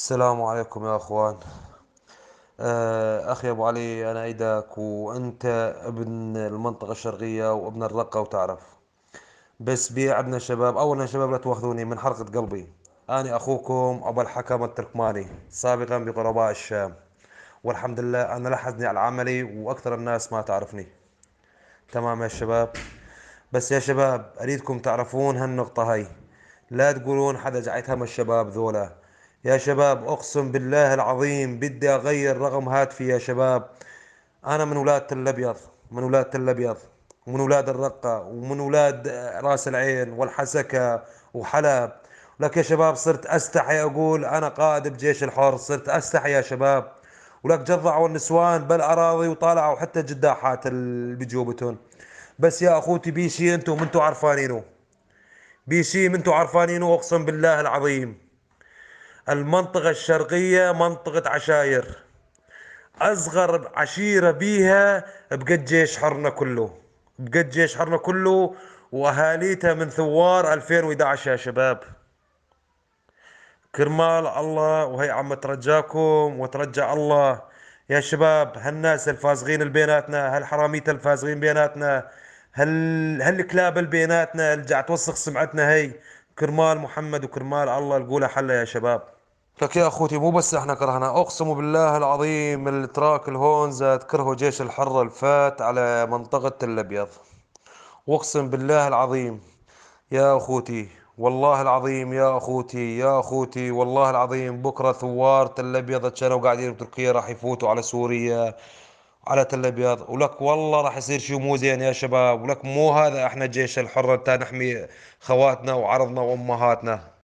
السلام عليكم يا اخوان آه، اخي ابو علي انا ايدك وانت ابن المنطقه الشرقيه وابن الرقه وتعرف بس عندنا شباب اولا شباب لا تواخذوني من حرقه قلبي انا اخوكم ابو الحكم التركماني سابقا بغرباء الشام والحمد لله انا لاحظني على عملي واكثر الناس ما تعرفني تمام يا شباب بس يا شباب اريدكم تعرفون هالنقطه هاي لا تقولون حدا جعيتها هم الشباب ذولا يا شباب اقسم بالله العظيم بدي اغير رقم هاتفي يا شباب انا من ولاد الابيض من ولاد الابيض ومن ولاد الرقه ومن ولاد راس العين والحسكه وحلب لك يا شباب صرت استحي اقول انا قائد بجيش الحر صرت استحي يا شباب ولك جضعوا النسوان بالاراضي وطالعوا حتى الجداحات اللي بجوبتهم بس يا اخوتي بيشي انتم انتم عرفانينه بيشي انتم عرفانينه اقسم بالله العظيم المنطقة الشرقية منطقة عشاير أصغر عشيرة بيها بقد جيش حرنا كله بقد جيش حرنا كله وأهاليتها من ثوار 2011 يا شباب كرمال الله وهي عم ترجاكم وترجع الله يا شباب هالناس الفازغين بيناتنا هالحراميت الفازغين بيناتنا هال هالكلاب بيناتنا اللي قاعد توسخ سمعتنا هي كرمال محمد وكرمال الله القولة حلا يا شباب لك يا اخوتي مو بس احنا كرهنا اقسم بالله العظيم التراك الهونزا تكرهوا جيش الحر الفات على منطقة تل ابيض واقسم بالله العظيم يا اخوتي والله العظيم يا اخوتي يا اخوتي والله العظيم بكره ثوار تل ابيض كانوا قاعدين بتركيا راح يفوتوا على سوريا على تل ابيض ولك والله راح يصير شيء مو زين يا شباب ولك مو هذا احنا جيش الحر تا نحمي خواتنا وعرضنا وامهاتنا